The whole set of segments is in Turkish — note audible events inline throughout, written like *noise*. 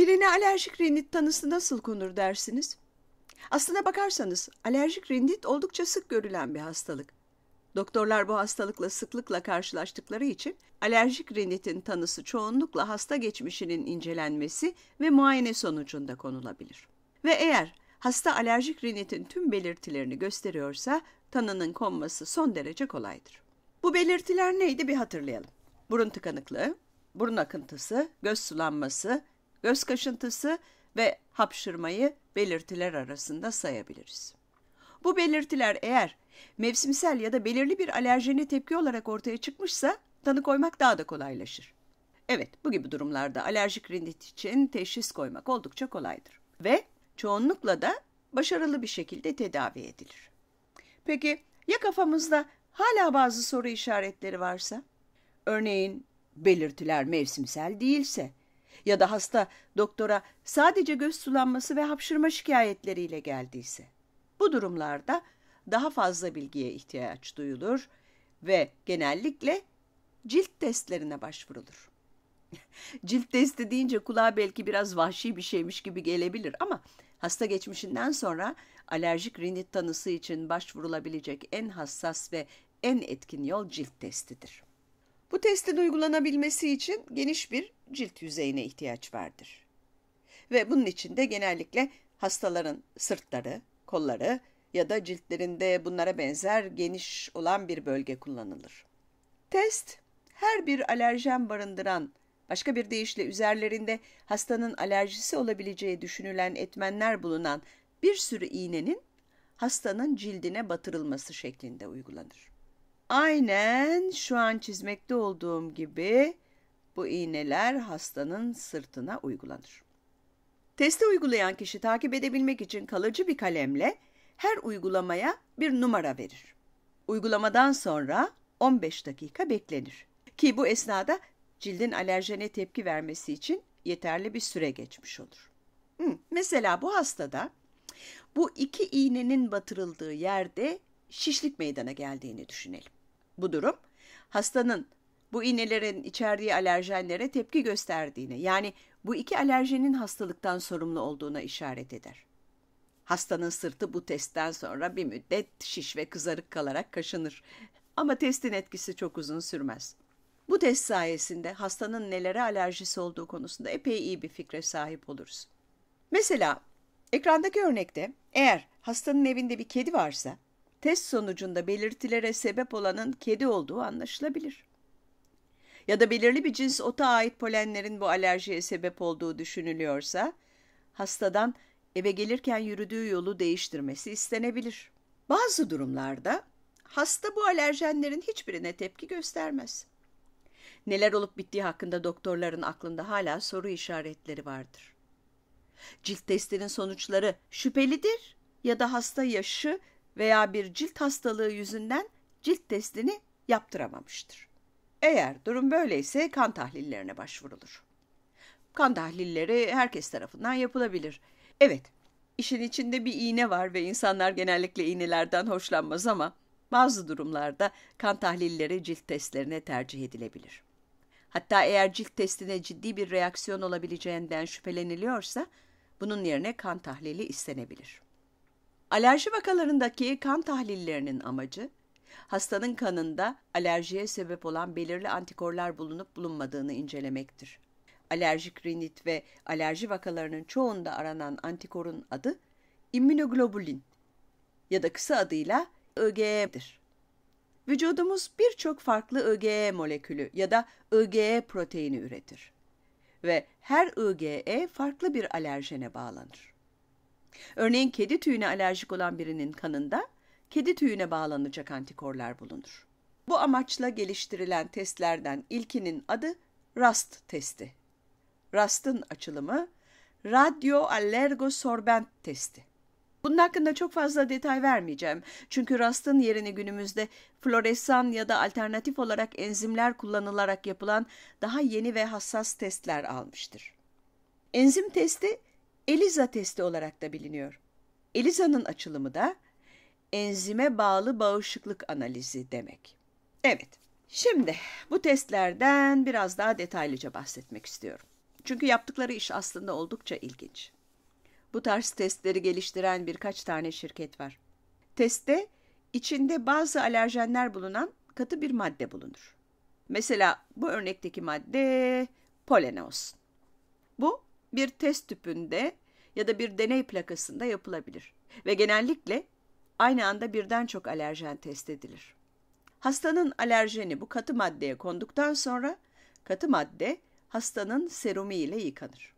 Birine alerjik rinit tanısı nasıl konur dersiniz? Aslına bakarsanız alerjik rinit oldukça sık görülen bir hastalık. Doktorlar bu hastalıkla sıklıkla karşılaştıkları için alerjik rinitin tanısı çoğunlukla hasta geçmişinin incelenmesi ve muayene sonucunda konulabilir. Ve eğer hasta alerjik rinitin tüm belirtilerini gösteriyorsa tanının konması son derece kolaydır. Bu belirtiler neydi bir hatırlayalım. Burun tıkanıklığı, burun akıntısı, göz sulanması, göz kaşıntısı ve hapşırmayı belirtiler arasında sayabiliriz. Bu belirtiler eğer mevsimsel ya da belirli bir alerjene tepki olarak ortaya çıkmışsa tanı koymak daha da kolaylaşır. Evet, bu gibi durumlarda alerjik rinit için teşhis koymak oldukça kolaydır ve çoğunlukla da başarılı bir şekilde tedavi edilir. Peki ya kafamızda hala bazı soru işaretleri varsa? Örneğin belirtiler mevsimsel değilse ya da hasta doktora sadece göz sulanması ve hapşırma şikayetleriyle geldiyse. Bu durumlarda daha fazla bilgiye ihtiyaç duyulur ve genellikle cilt testlerine başvurulur. *laughs* cilt testi deyince kulağa belki biraz vahşi bir şeymiş gibi gelebilir ama hasta geçmişinden sonra alerjik rinit tanısı için başvurulabilecek en hassas ve en etkin yol cilt testidir. Bu testin uygulanabilmesi için geniş bir cilt yüzeyine ihtiyaç vardır. Ve bunun için de genellikle hastaların sırtları, kolları ya da ciltlerinde bunlara benzer geniş olan bir bölge kullanılır. Test, her bir alerjen barındıran, başka bir deyişle üzerlerinde hastanın alerjisi olabileceği düşünülen etmenler bulunan bir sürü iğnenin hastanın cildine batırılması şeklinde uygulanır. Aynen şu an çizmekte olduğum gibi bu iğneler hastanın sırtına uygulanır. Testi uygulayan kişi takip edebilmek için kalıcı bir kalemle her uygulamaya bir numara verir. Uygulamadan sonra 15 dakika beklenir. Ki bu esnada cildin alerjene tepki vermesi için yeterli bir süre geçmiş olur. Hı, mesela bu hastada bu iki iğnenin batırıldığı yerde şişlik meydana geldiğini düşünelim. Bu durum hastanın bu iğnelerin içerdiği alerjenlere tepki gösterdiğine yani bu iki alerjenin hastalıktan sorumlu olduğuna işaret eder. Hastanın sırtı bu testten sonra bir müddet şiş ve kızarık kalarak kaşınır. Ama testin etkisi çok uzun sürmez. Bu test sayesinde hastanın nelere alerjisi olduğu konusunda epey iyi bir fikre sahip oluruz. Mesela ekrandaki örnekte eğer hastanın evinde bir kedi varsa test sonucunda belirtilere sebep olanın kedi olduğu anlaşılabilir. Ya da belirli bir cins ota ait polenlerin bu alerjiye sebep olduğu düşünülüyorsa, hastadan eve gelirken yürüdüğü yolu değiştirmesi istenebilir. Bazı durumlarda hasta bu alerjenlerin hiçbirine tepki göstermez. Neler olup bittiği hakkında doktorların aklında hala soru işaretleri vardır. Cilt testinin sonuçları şüphelidir ya da hasta yaşı veya bir cilt hastalığı yüzünden cilt testini yaptıramamıştır. Eğer durum böyleyse kan tahlillerine başvurulur. Kan tahlilleri herkes tarafından yapılabilir. Evet, işin içinde bir iğne var ve insanlar genellikle iğnelerden hoşlanmaz ama bazı durumlarda kan tahlilleri cilt testlerine tercih edilebilir. Hatta eğer cilt testine ciddi bir reaksiyon olabileceğinden şüpheleniliyorsa bunun yerine kan tahlili istenebilir. Alerji vakalarındaki kan tahlillerinin amacı, hastanın kanında alerjiye sebep olan belirli antikorlar bulunup bulunmadığını incelemektir. Alerjik rinit ve alerji vakalarının çoğunda aranan antikorun adı immünoglobulin ya da kısa adıyla ÖgE'dir. Vücudumuz birçok farklı ÖgE molekülü ya da ÖgE proteini üretir ve her ÖgE farklı bir alerjene bağlanır. Örneğin kedi tüyüne alerjik olan birinin kanında kedi tüyüne bağlanacak antikorlar bulunur. Bu amaçla geliştirilen testlerden ilkinin adı RAST testi. RAST'ın açılımı radyo sorbent testi. Bunun hakkında çok fazla detay vermeyeceğim. Çünkü rastın yerini günümüzde floresan ya da alternatif olarak enzimler kullanılarak yapılan daha yeni ve hassas testler almıştır. Enzim testi Eliza testi olarak da biliniyor. Eliza'nın açılımı da enzime bağlı bağışıklık analizi demek. Evet, şimdi bu testlerden biraz daha detaylıca bahsetmek istiyorum. Çünkü yaptıkları iş aslında oldukça ilginç. Bu tarz testleri geliştiren birkaç tane şirket var. Testte içinde bazı alerjenler bulunan katı bir madde bulunur. Mesela bu örnekteki madde polen olsun. Bu bir test tüpünde ya da bir deney plakasında yapılabilir ve genellikle aynı anda birden çok alerjen test edilir. Hastanın alerjeni bu katı maddeye konduktan sonra katı madde hastanın serumu ile yıkanır.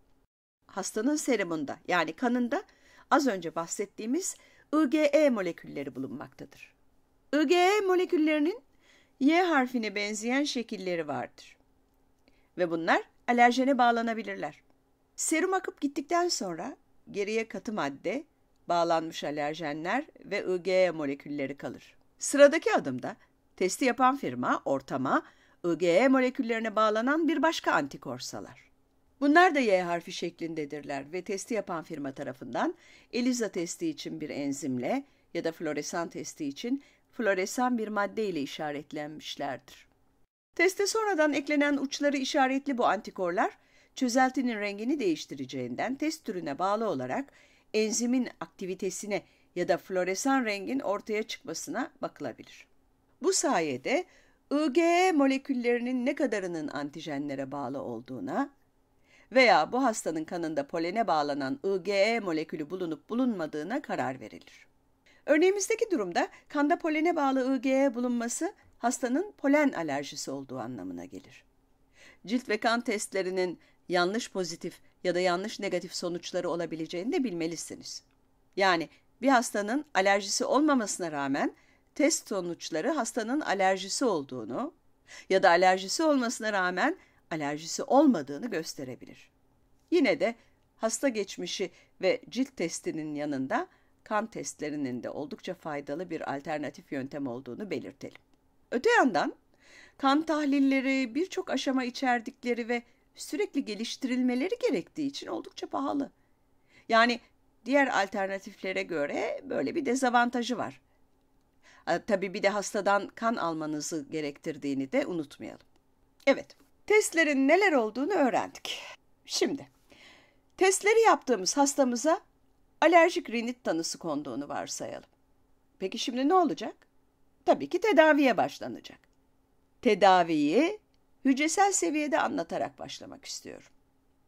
Hastanın serumunda yani kanında az önce bahsettiğimiz IgE molekülleri bulunmaktadır. IgE moleküllerinin Y harfine benzeyen şekilleri vardır. Ve bunlar alerjene bağlanabilirler. Serum akıp gittikten sonra geriye katı madde, bağlanmış alerjenler ve IgE molekülleri kalır. Sıradaki adımda testi yapan firma ortama IgE moleküllerine bağlanan bir başka antikor salar. Bunlar da Y harfi şeklindedirler ve testi yapan firma tarafından ELISA testi için bir enzimle ya da floresan testi için floresan bir madde ile işaretlenmişlerdir. Teste sonradan eklenen uçları işaretli bu antikorlar çözeltinin rengini değiştireceğinden test türüne bağlı olarak enzimin aktivitesine ya da floresan rengin ortaya çıkmasına bakılabilir. Bu sayede IgE moleküllerinin ne kadarının antijenlere bağlı olduğuna veya bu hastanın kanında polene bağlanan IgE molekülü bulunup bulunmadığına karar verilir. Örneğimizdeki durumda kanda polene bağlı IgE bulunması hastanın polen alerjisi olduğu anlamına gelir. Cilt ve kan testlerinin yanlış pozitif ya da yanlış negatif sonuçları olabileceğini de bilmelisiniz. Yani bir hastanın alerjisi olmamasına rağmen test sonuçları hastanın alerjisi olduğunu ya da alerjisi olmasına rağmen alerjisi olmadığını gösterebilir. Yine de hasta geçmişi ve cilt testinin yanında kan testlerinin de oldukça faydalı bir alternatif yöntem olduğunu belirtelim. Öte yandan kan tahlilleri birçok aşama içerdikleri ve sürekli geliştirilmeleri gerektiği için oldukça pahalı. Yani diğer alternatiflere göre böyle bir dezavantajı var. E, tabii bir de hastadan kan almanızı gerektirdiğini de unutmayalım. Evet, testlerin neler olduğunu öğrendik. Şimdi, testleri yaptığımız hastamıza alerjik rinit tanısı konduğunu varsayalım. Peki şimdi ne olacak? Tabii ki tedaviye başlanacak. Tedaviyi hücresel seviyede anlatarak başlamak istiyorum.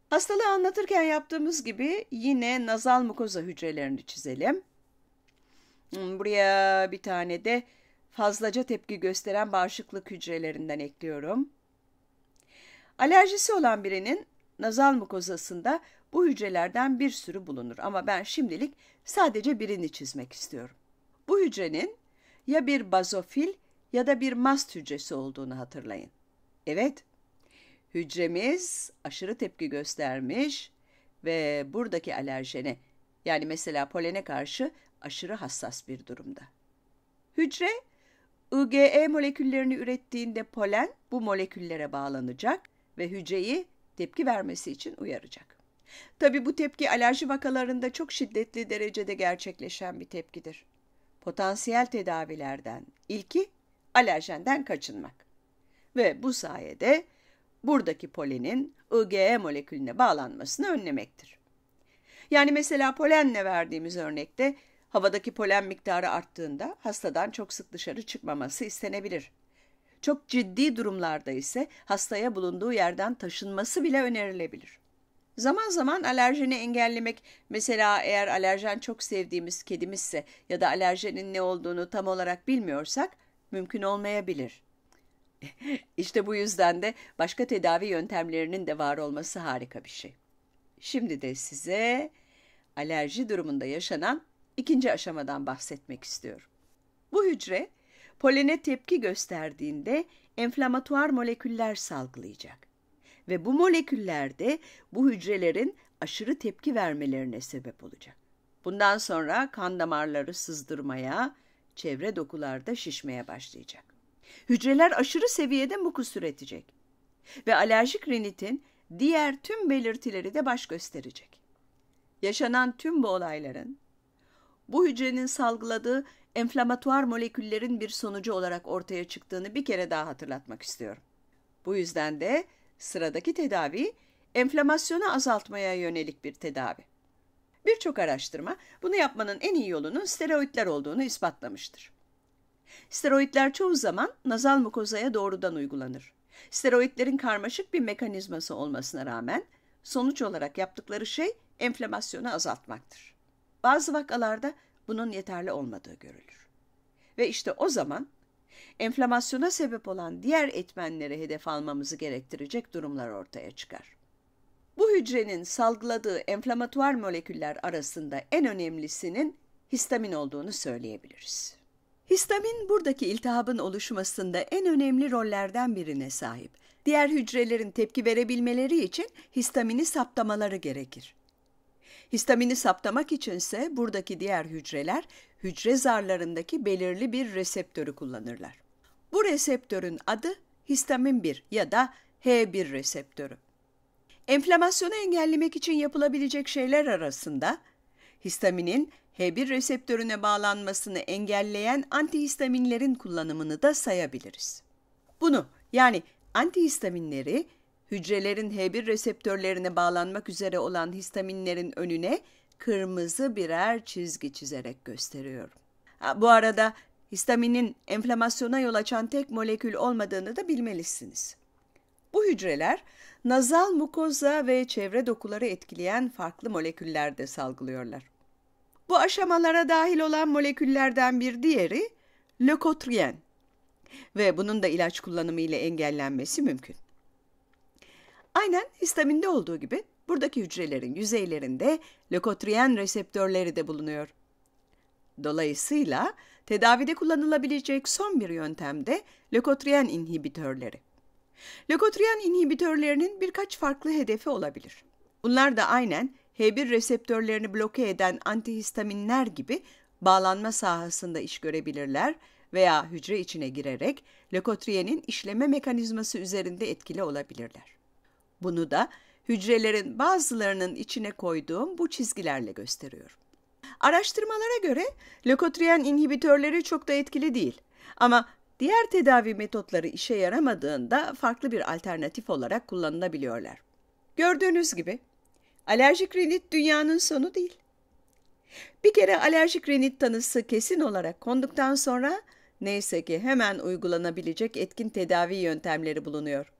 Hastalığı anlatırken yaptığımız gibi yine nazal mukoza hücrelerini çizelim. Hmm, buraya bir tane de fazlaca tepki gösteren bağışıklık hücrelerinden ekliyorum. Alerjisi olan birinin nazal mukozasında bu hücrelerden bir sürü bulunur ama ben şimdilik sadece birini çizmek istiyorum. Bu hücrenin ya bir bazofil ya da bir mast hücresi olduğunu hatırlayın. Evet, hücremiz aşırı tepki göstermiş ve buradaki alerjene yani mesela polene karşı aşırı hassas bir durumda. Hücre IgE moleküllerini ürettiğinde polen bu moleküllere bağlanacak ve hücreyi tepki vermesi için uyaracak. Tabi bu tepki alerji vakalarında çok şiddetli derecede gerçekleşen bir tepkidir. Potansiyel tedavilerden ilki alerjenden kaçınmak ve bu sayede buradaki polenin IgE molekülüne bağlanmasını önlemektir. Yani mesela polenle verdiğimiz örnekte havadaki polen miktarı arttığında hastadan çok sık dışarı çıkmaması istenebilir. Çok ciddi durumlarda ise hastaya bulunduğu yerden taşınması bile önerilebilir. Zaman zaman alerjini engellemek, mesela eğer alerjen çok sevdiğimiz kedimizse ya da alerjenin ne olduğunu tam olarak bilmiyorsak mümkün olmayabilir. *laughs* İşte bu yüzden de başka tedavi yöntemlerinin de var olması harika bir şey. Şimdi de size alerji durumunda yaşanan ikinci aşamadan bahsetmek istiyorum. Bu hücre polene tepki gösterdiğinde enflamatuar moleküller salgılayacak. Ve bu moleküller de bu hücrelerin aşırı tepki vermelerine sebep olacak. Bundan sonra kan damarları sızdırmaya, çevre dokularda şişmeye başlayacak. Hücreler aşırı seviyede mukus üretecek ve alerjik rinitin diğer tüm belirtileri de baş gösterecek. Yaşanan tüm bu olayların bu hücrenin salgıladığı enflamatuar moleküllerin bir sonucu olarak ortaya çıktığını bir kere daha hatırlatmak istiyorum. Bu yüzden de sıradaki tedavi enflamasyonu azaltmaya yönelik bir tedavi. Birçok araştırma bunu yapmanın en iyi yolunun steroidler olduğunu ispatlamıştır. Steroidler çoğu zaman nazal mukozaya doğrudan uygulanır. Steroidlerin karmaşık bir mekanizması olmasına rağmen sonuç olarak yaptıkları şey enflamasyonu azaltmaktır. Bazı vakalarda bunun yeterli olmadığı görülür. Ve işte o zaman enflamasyona sebep olan diğer etmenlere hedef almamızı gerektirecek durumlar ortaya çıkar. Bu hücrenin salgıladığı enflamatuar moleküller arasında en önemlisinin histamin olduğunu söyleyebiliriz. Histamin buradaki iltihabın oluşmasında en önemli rollerden birine sahip. Diğer hücrelerin tepki verebilmeleri için histamini saptamaları gerekir. Histamini saptamak içinse buradaki diğer hücreler hücre zarlarındaki belirli bir reseptörü kullanırlar. Bu reseptörün adı histamin 1 ya da H1 reseptörü. Enflamasyonu engellemek için yapılabilecek şeyler arasında histaminin H1 reseptörüne bağlanmasını engelleyen antihistaminlerin kullanımını da sayabiliriz. Bunu yani antihistaminleri hücrelerin H1 reseptörlerine bağlanmak üzere olan histaminlerin önüne kırmızı birer çizgi çizerek gösteriyorum. Ha, bu arada histaminin enflamasyona yol açan tek molekül olmadığını da bilmelisiniz. Bu hücreler nazal mukoza ve çevre dokuları etkileyen farklı moleküller de salgılıyorlar. Bu aşamalara dahil olan moleküllerden bir diğeri lökotrien ve bunun da ilaç kullanımı ile engellenmesi mümkün. Aynen histaminde olduğu gibi buradaki hücrelerin yüzeylerinde lökotrien reseptörleri de bulunuyor. Dolayısıyla tedavide kullanılabilecek son bir yöntem de lökotrien inhibitörleri. Lökotrien inhibitörlerinin birkaç farklı hedefi olabilir. Bunlar da aynen H1 reseptörlerini bloke eden antihistaminler gibi bağlanma sahasında iş görebilirler veya hücre içine girerek lökotriyenin işleme mekanizması üzerinde etkili olabilirler. Bunu da hücrelerin bazılarının içine koyduğum bu çizgilerle gösteriyorum. Araştırmalara göre lökotriyen inhibitörleri çok da etkili değil. Ama diğer tedavi metotları işe yaramadığında farklı bir alternatif olarak kullanılabiliyorlar. Gördüğünüz gibi Alerjik rinit dünyanın sonu değil. Bir kere alerjik rinit tanısı kesin olarak konduktan sonra neyse ki hemen uygulanabilecek etkin tedavi yöntemleri bulunuyor.